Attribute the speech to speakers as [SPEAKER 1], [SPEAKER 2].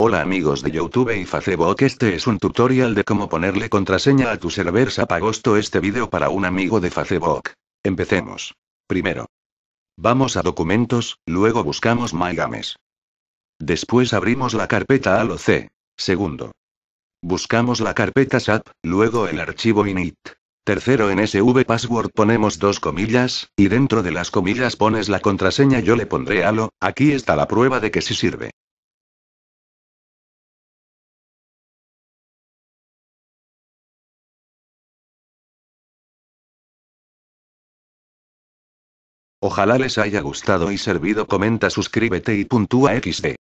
[SPEAKER 1] Hola amigos de Youtube y Facebook este es un tutorial de cómo ponerle contraseña a tu server Agosto este video para un amigo de Facebook. Empecemos. Primero. Vamos a documentos, luego buscamos MyGames. Después abrimos la carpeta C. Segundo. Buscamos la carpeta SAP, luego el archivo init. Tercero en SV password ponemos dos comillas, y dentro de las comillas pones la contraseña yo le pondré ALO, aquí
[SPEAKER 2] está
[SPEAKER 3] la prueba de que si sirve. Ojalá les haya gustado y servido comenta suscríbete y puntúa xd.